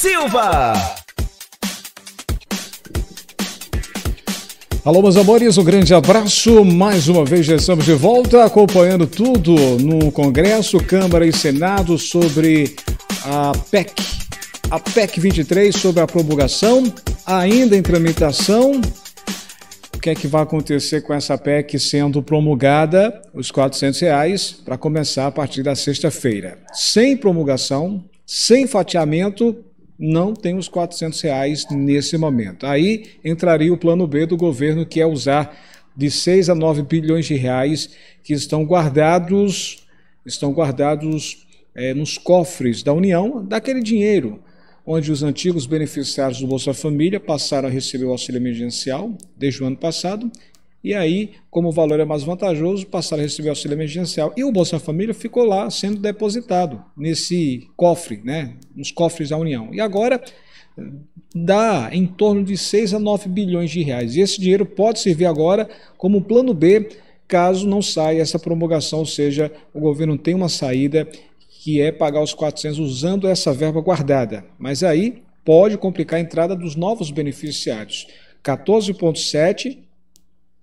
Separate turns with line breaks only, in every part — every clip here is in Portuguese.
Silva. Alô, meus amores, um grande abraço. Mais uma vez já estamos de volta acompanhando tudo no Congresso, Câmara e Senado sobre a PEC. A PEC 23 sobre a promulgação, ainda em tramitação, o que é que vai acontecer com essa PEC sendo promulgada, os R$ reais para começar a partir da sexta-feira. Sem promulgação, sem fatiamento, não tem os 400 reais nesse momento. Aí entraria o plano B do governo, que é usar de 6 a 9 bilhões de reais que estão guardados, estão guardados é, nos cofres da União, daquele dinheiro onde os antigos beneficiários do Bolsa Família passaram a receber o auxílio emergencial desde o ano passado e aí, como o valor é mais vantajoso, passaram a receber auxílio emergencial. E o Bolsa Família ficou lá sendo depositado nesse cofre, né? nos cofres da União. E agora dá em torno de 6 a 9 bilhões de reais. E esse dinheiro pode servir agora como plano B, caso não saia essa promulgação, ou seja, o governo tem uma saída que é pagar os 400 usando essa verba guardada. Mas aí pode complicar a entrada dos novos beneficiários. 14,7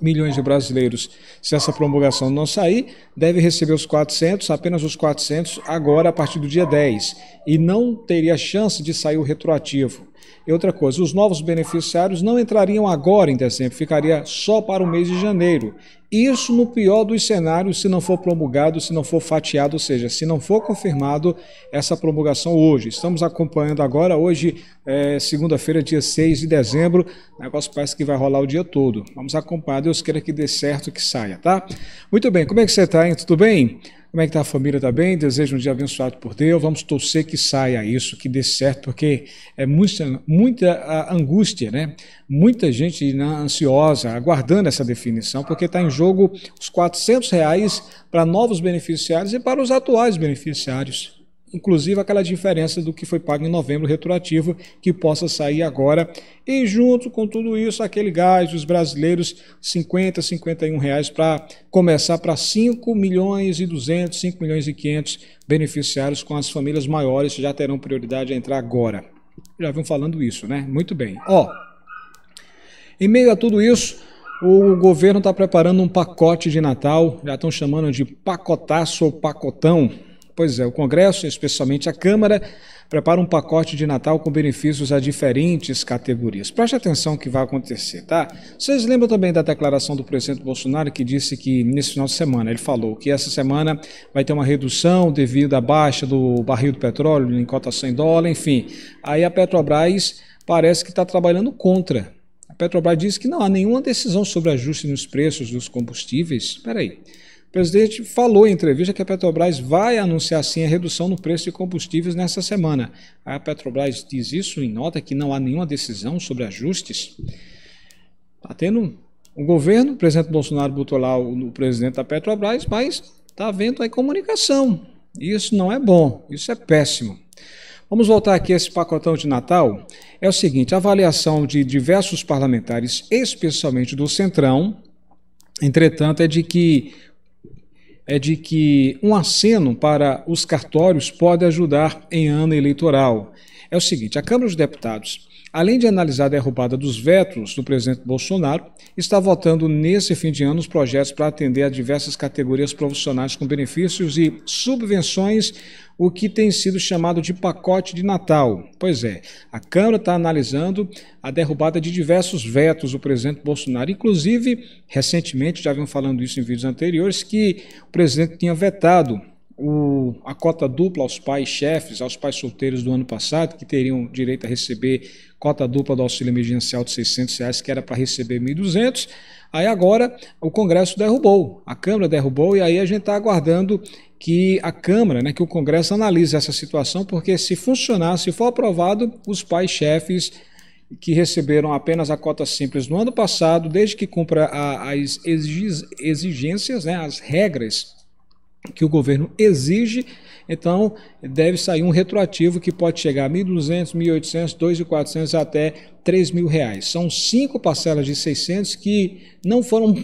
milhões de brasileiros, se essa promulgação não sair, deve receber os 400, apenas os 400, agora a partir do dia 10, e não teria chance de sair o retroativo. E outra coisa, os novos beneficiários não entrariam agora em dezembro, ficaria só para o mês de janeiro. Isso no pior dos cenários, se não for promulgado, se não for fatiado, ou seja, se não for confirmado essa promulgação hoje. Estamos acompanhando agora, hoje, é, segunda-feira, dia 6 de dezembro. O negócio parece que vai rolar o dia todo. Vamos acompanhar, Deus queira que dê certo que saia, tá? Muito bem, como é que você está, hein? Tudo bem? Como é que está a família? Está bem? Desejo um dia abençoado por Deus. Vamos torcer que saia isso, que dê certo, porque é muita, muita ah, angústia, né? Muita gente ansiosa, aguardando essa definição, porque está em jogo os 400 reais para novos beneficiários e para os atuais beneficiários inclusive aquela diferença do que foi pago em novembro retroativo, que possa sair agora. E junto com tudo isso, aquele gás dos brasileiros, 50, 51 reais para começar para 5 milhões e 200, 5 milhões e 500 beneficiários com as famílias maiores já terão prioridade a entrar agora. Já vão falando isso, né? Muito bem. Ó, em meio a tudo isso, o governo está preparando um pacote de Natal, já estão chamando de pacotaço ou pacotão, Pois é, o Congresso, especialmente a Câmara, prepara um pacote de Natal com benefícios a diferentes categorias. Preste atenção que vai acontecer, tá? Vocês lembram também da declaração do presidente Bolsonaro que disse que nesse final de semana ele falou que essa semana vai ter uma redução devido à baixa do barril do petróleo em cotação em dólar, enfim. Aí a Petrobras parece que está trabalhando contra. A Petrobras diz que não há nenhuma decisão sobre ajuste nos preços dos combustíveis. Espera aí. O presidente falou em entrevista que a Petrobras vai anunciar sim a redução no preço de combustíveis nessa semana. A Petrobras diz isso em nota que não há nenhuma decisão sobre ajustes. Está tendo o governo, o presidente Bolsonaro botou lá o, o presidente da Petrobras, mas está havendo aí comunicação. Isso não é bom, isso é péssimo. Vamos voltar aqui a esse pacotão de Natal. É o seguinte: a avaliação de diversos parlamentares, especialmente do Centrão, entretanto, é de que é de que um aceno para os cartórios pode ajudar em ano eleitoral. É o seguinte: a Câmara dos Deputados além de analisar a derrubada dos vetos do presidente Bolsonaro, está votando nesse fim de ano os projetos para atender a diversas categorias profissionais com benefícios e subvenções, o que tem sido chamado de pacote de Natal. Pois é, a Câmara está analisando a derrubada de diversos vetos do presidente Bolsonaro. Inclusive, recentemente, já vinham falando isso em vídeos anteriores, que o presidente tinha vetado o, a cota dupla aos pais chefes, aos pais solteiros do ano passado, que teriam direito a receber cota dupla do auxílio emergencial de 600 reais, que era para receber 1.200. Aí agora o Congresso derrubou, a Câmara derrubou, e aí a gente está aguardando que a Câmara, né, que o Congresso analise essa situação, porque se funcionar, se for aprovado, os pais chefes que receberam apenas a cota simples no ano passado, desde que cumpra as exigências, né, as regras que o governo exige, então deve sair um retroativo que pode chegar a 1.200, 1.800, 2.400 até 3.000 reais. São cinco parcelas de 600 que não foram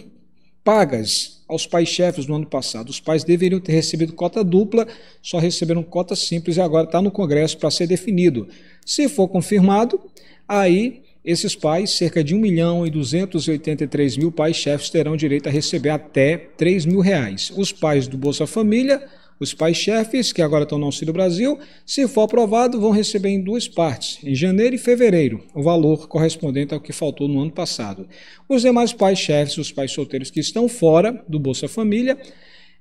pagas aos pais chefes no ano passado. Os pais deveriam ter recebido cota dupla, só receberam cota simples e agora está no Congresso para ser definido. Se for confirmado, aí esses pais, cerca de 1 milhão e 283 mil pais chefes terão direito a receber até 3 mil reais. Os pais do Bolsa Família, os pais chefes, que agora estão no Auxílio Brasil, se for aprovado, vão receber em duas partes, em janeiro e fevereiro, o valor correspondente ao que faltou no ano passado. Os demais pais chefes, os pais solteiros que estão fora do Bolsa Família,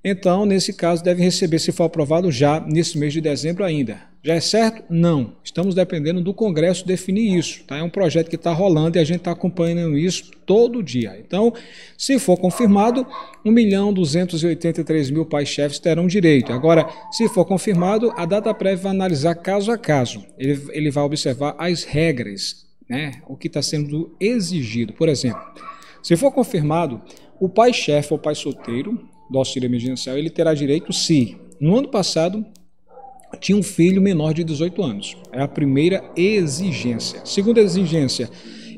então, nesse caso, deve receber, se for aprovado, já nesse mês de dezembro ainda. Já é certo? Não. Estamos dependendo do Congresso definir isso. Tá? É um projeto que está rolando e a gente está acompanhando isso todo dia. Então, se for confirmado, 1 milhão 283 mil pais-chefes terão direito. Agora, se for confirmado, a data prévia vai analisar caso a caso. Ele, ele vai observar as regras, né? o que está sendo exigido. Por exemplo, se for confirmado, o pai-chefe ou pai solteiro do auxílio emergencial, ele terá direito se, no ano passado, tinha um filho menor de 18 anos. É a primeira exigência. Segunda exigência,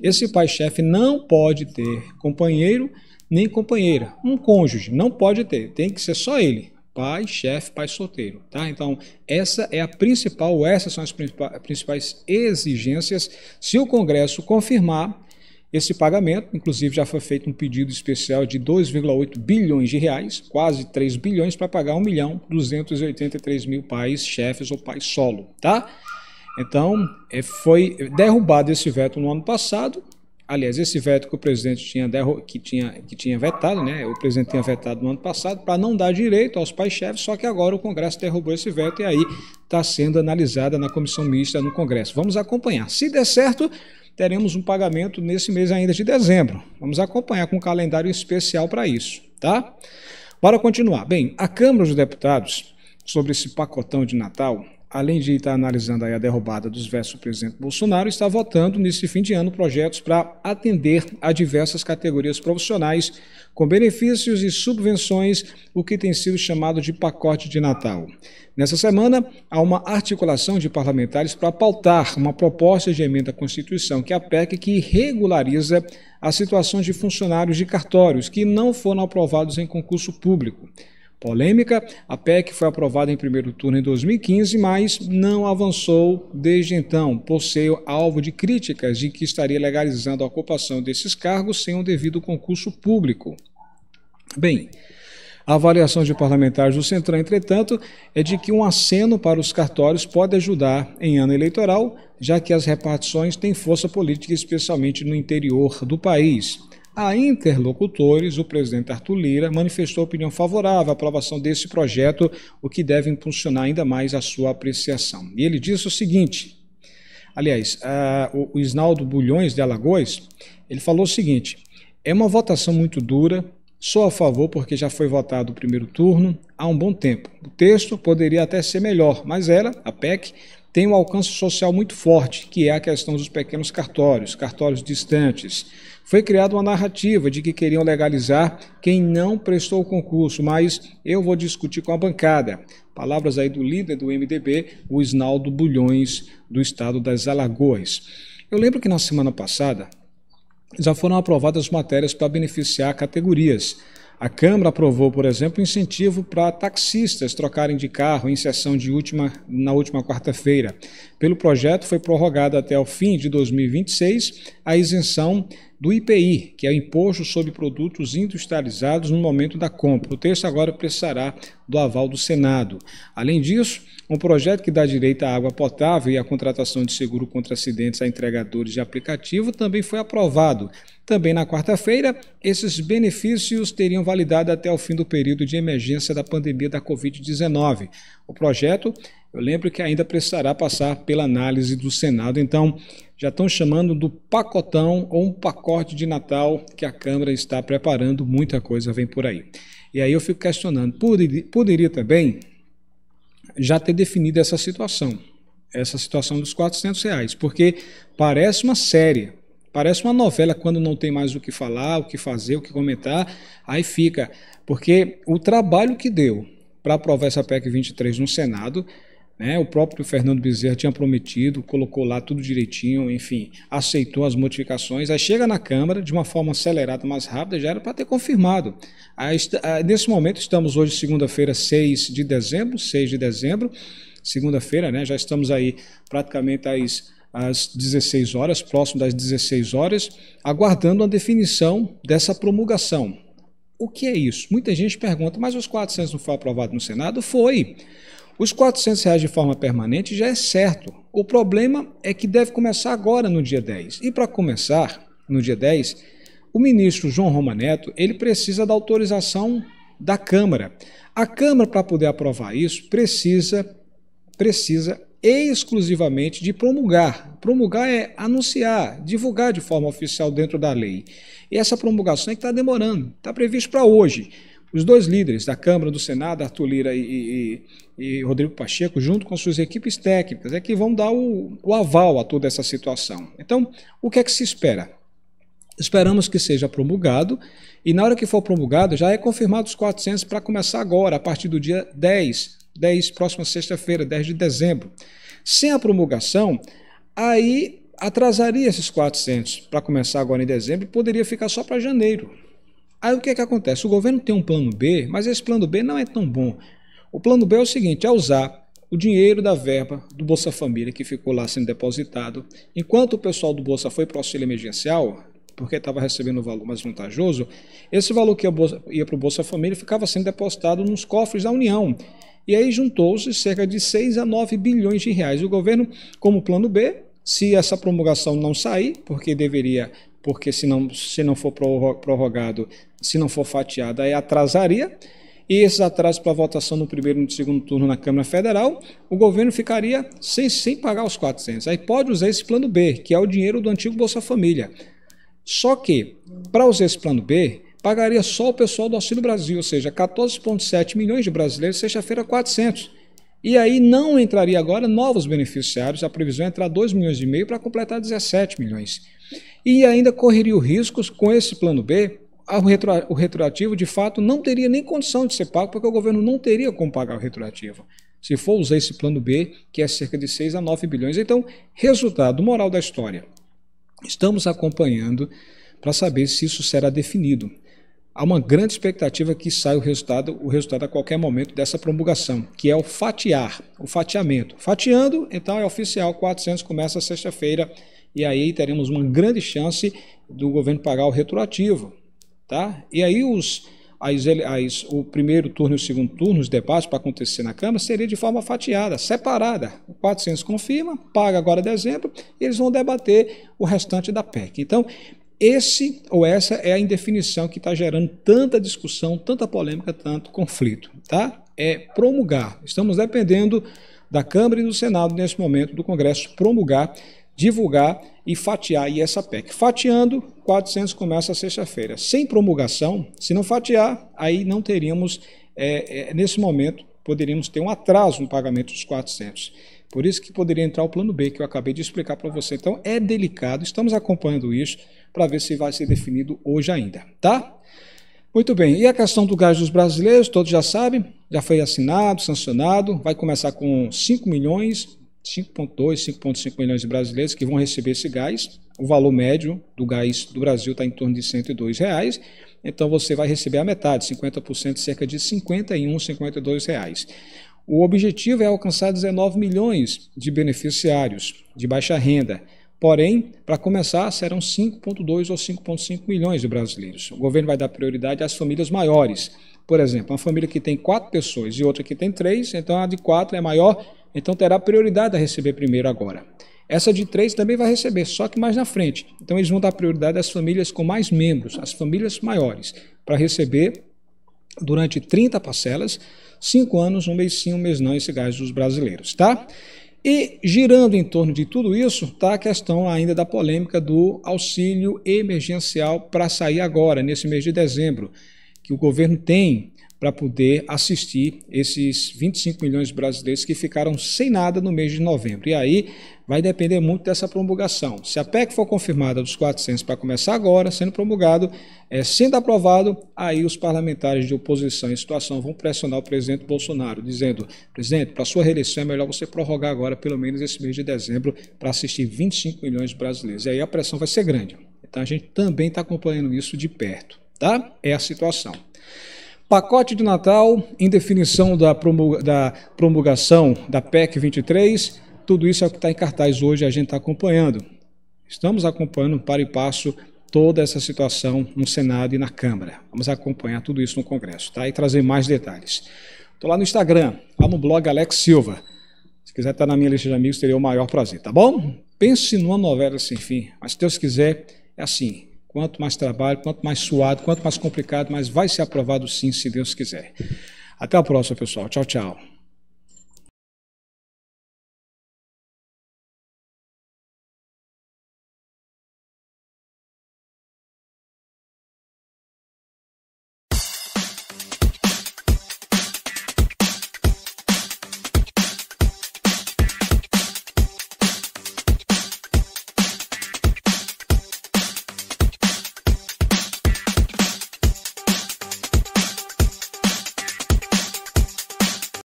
esse pai-chefe não pode ter companheiro nem companheira, um cônjuge, não pode ter, tem que ser só ele. Pai, chefe, pai solteiro, tá? Então, essa é a principal, essas são as principais exigências. Se o Congresso confirmar esse pagamento, inclusive, já foi feito um pedido especial de 2,8 bilhões de reais, quase 3 bilhões, para pagar 1 milhão 283 mil pais chefes ou pais solo, tá? Então, é, foi derrubado esse veto no ano passado. Aliás, esse veto que o presidente tinha, que tinha, que tinha vetado, né? O presidente tinha vetado no ano passado para não dar direito aos pais-chefes, só que agora o Congresso derrubou esse veto e aí está sendo analisada na comissão mista no Congresso. Vamos acompanhar. Se der certo, teremos um pagamento nesse mês ainda de dezembro. Vamos acompanhar com um calendário especial para isso, tá? Bora continuar. Bem, a Câmara dos Deputados, sobre esse pacotão de Natal, além de estar analisando a derrubada dos versos do presidente Bolsonaro, está votando nesse fim de ano projetos para atender a diversas categorias profissionais com benefícios e subvenções, o que tem sido chamado de pacote de Natal. Nessa semana, há uma articulação de parlamentares para pautar uma proposta de emenda à Constituição, que é a PEC, que regulariza a situação de funcionários de cartórios que não foram aprovados em concurso público polêmica. A PEC foi aprovada em primeiro turno em 2015, mas não avançou desde então, por ser alvo de críticas de que estaria legalizando a ocupação desses cargos sem um devido concurso público. Bem, a avaliação de parlamentares do Centrão, entretanto, é de que um aceno para os cartórios pode ajudar em ano eleitoral, já que as repartições têm força política, especialmente no interior do país. A interlocutores, o presidente Arthur Lira manifestou opinião favorável à aprovação desse projeto, o que deve impulsionar ainda mais a sua apreciação. E ele disse o seguinte: aliás, uh, o Isnaldo Bulhões de Alagoas, ele falou o seguinte: é uma votação muito dura, Sou a favor porque já foi votado o primeiro turno há um bom tempo. O texto poderia até ser melhor, mas ela, a PEC, tem um alcance social muito forte, que é a questão dos pequenos cartórios, cartórios distantes. Foi criada uma narrativa de que queriam legalizar quem não prestou o concurso, mas eu vou discutir com a bancada. Palavras aí do líder do MDB, o Isnaldo Bulhões, do estado das Alagoas. Eu lembro que na semana passada já foram aprovadas matérias para beneficiar categorias. A Câmara aprovou, por exemplo, incentivo para taxistas trocarem de carro em sessão de última, na última quarta-feira. Pelo projeto, foi prorrogada até o fim de 2026 a isenção do IPI, que é o Imposto sobre Produtos Industrializados no momento da compra. O texto agora precisará do aval do Senado. Além disso, um projeto que dá direito à água potável e à contratação de seguro contra acidentes a entregadores de aplicativo também foi aprovado. Também na quarta-feira, esses benefícios teriam validade até o fim do período de emergência da pandemia da Covid-19. O projeto eu lembro que ainda precisará passar pela análise do Senado, então já estão chamando do pacotão ou um pacote de Natal que a Câmara está preparando, muita coisa vem por aí. E aí eu fico questionando, poderia, poderia também já ter definido essa situação, essa situação dos 400 reais, porque parece uma série, parece uma novela quando não tem mais o que falar, o que fazer, o que comentar, aí fica, porque o trabalho que deu para aprovar essa PEC 23 no Senado né? O próprio Fernando Bezerra tinha prometido, colocou lá tudo direitinho, enfim, aceitou as modificações. Aí chega na Câmara de uma forma acelerada, mais rápida, já era para ter confirmado. Aí, nesse momento, estamos hoje, segunda-feira, 6 de dezembro, 6 de dezembro, segunda-feira, né? já estamos aí praticamente às, às 16 horas, próximo das 16 horas, aguardando a definição dessa promulgação. O que é isso? Muita gente pergunta, mas os 400 não foi aprovado no Senado? Foi. Os 400 reais de forma permanente já é certo. O problema é que deve começar agora no dia 10. E para começar no dia 10, o ministro João Roma Neto, ele precisa da autorização da Câmara. A Câmara, para poder aprovar isso, precisa, precisa exclusivamente de promulgar. Promulgar é anunciar, divulgar de forma oficial dentro da lei. E essa promulgação é que está demorando, está previsto para hoje. Os dois líderes da Câmara, do Senado, Arthur Lira e, e, e Rodrigo Pacheco, junto com suas equipes técnicas, é que vão dar o, o aval a toda essa situação. Então, o que é que se espera? Esperamos que seja promulgado e na hora que for promulgado já é confirmado os 400 para começar agora, a partir do dia 10, 10 próxima sexta-feira, 10 de dezembro. Sem a promulgação, aí atrasaria esses 400 para começar agora em dezembro e poderia ficar só para janeiro. Aí o que é que acontece? O governo tem um plano B, mas esse plano B não é tão bom. O plano B é o seguinte: é usar o dinheiro da verba do Bolsa Família que ficou lá sendo depositado, enquanto o pessoal do Bolsa foi para o auxílio emergencial, porque estava recebendo um valor mais vantajoso, esse valor que ia para o Bolsa Família ficava sendo depositado nos cofres da União. E aí juntou-se cerca de 6 a 9 bilhões de reais. O governo, como plano B, se essa promulgação não sair, porque deveria porque se não, se não for prorrogado, se não for fatiado, aí atrasaria. E esses atrasos para votação no primeiro e no segundo turno na Câmara Federal, o governo ficaria sem, sem pagar os 400. Aí pode usar esse plano B, que é o dinheiro do antigo Bolsa Família. Só que, para usar esse plano B, pagaria só o pessoal do Auxílio Brasil, ou seja, 14,7 milhões de brasileiros, sexta-feira 400. E aí não entraria agora novos beneficiários, a previsão é entrar 2 milhões e meio para completar 17 milhões. E ainda correria riscos com esse plano B, o retroativo de fato não teria nem condição de ser pago, porque o governo não teria como pagar o retroativo. Se for usar esse plano B, que é cerca de 6 a 9 bilhões. Então, resultado moral da história. Estamos acompanhando para saber se isso será definido. Há uma grande expectativa que saia o resultado, o resultado a qualquer momento dessa promulgação, que é o fatiar, o fatiamento. Fatiando, então é oficial, 400 começa sexta-feira, e aí teremos uma grande chance do governo pagar o retroativo. Tá? E aí os, as, as, o primeiro turno e o segundo turno, os debates para acontecer na Câmara, seria de forma fatiada, separada. O 400 confirma, paga agora dezembro, e eles vão debater o restante da PEC. Então, esse ou essa é a indefinição que está gerando tanta discussão, tanta polêmica, tanto conflito. Tá? É promulgar. Estamos dependendo da Câmara e do Senado, nesse momento, do Congresso, promulgar divulgar e fatiar aí essa PEC. Fatiando, 400 começa sexta-feira. Sem promulgação, se não fatiar, aí não teríamos, é, é, nesse momento, poderíamos ter um atraso no pagamento dos 400. Por isso que poderia entrar o plano B, que eu acabei de explicar para você. Então, é delicado, estamos acompanhando isso para ver se vai ser definido hoje ainda, tá? Muito bem, e a questão do gás dos brasileiros, todos já sabem, já foi assinado, sancionado, vai começar com 5 milhões 5,2, 5,5 milhões de brasileiros que vão receber esse gás. O valor médio do gás do Brasil está em torno de 102 reais. Então você vai receber a metade, 50%, cerca de 51, 52 reais. O objetivo é alcançar 19 milhões de beneficiários de baixa renda. Porém, para começar, serão 5,2 ou 5,5 milhões de brasileiros. O governo vai dar prioridade às famílias maiores. Por exemplo, uma família que tem quatro pessoas e outra que tem três, então a de quatro é maior então terá prioridade a receber primeiro agora. Essa de três também vai receber, só que mais na frente. Então eles vão dar prioridade às famílias com mais membros, às famílias maiores, para receber durante 30 parcelas, cinco anos, um mês sim, um mês não, esse gás dos brasileiros, tá? E girando em torno de tudo isso, está a questão ainda da polêmica do auxílio emergencial para sair agora, nesse mês de dezembro, que o governo tem para poder assistir esses 25 milhões de brasileiros que ficaram sem nada no mês de novembro. E aí vai depender muito dessa promulgação. Se a PEC for confirmada dos 400 para começar agora, sendo promulgado, é, sendo aprovado, aí os parlamentares de oposição em situação vão pressionar o presidente Bolsonaro, dizendo: presidente, para sua reeleição é melhor você prorrogar agora pelo menos esse mês de dezembro para assistir 25 milhões de brasileiros. E aí a pressão vai ser grande. Então a gente também está acompanhando isso de perto, tá? É a situação. Pacote de Natal, em definição da, promulgação da PEC 23, tudo isso é o que está em cartaz hoje, a gente está acompanhando. Estamos acompanhando para e passo toda essa situação no Senado e na Câmara. Vamos acompanhar tudo isso no Congresso, tá? E trazer mais detalhes. Estou lá no Instagram, lá no blog Alex Silva. Se quiser estar tá na minha lista de amigos, teria o maior prazer, tá bom? Pense numa novela sem fim, mas se Deus quiser, é assim. Quanto mais trabalho, quanto mais suado, quanto mais complicado, mas vai ser aprovado sim, se Deus quiser. Até a próxima, pessoal. Tchau, tchau.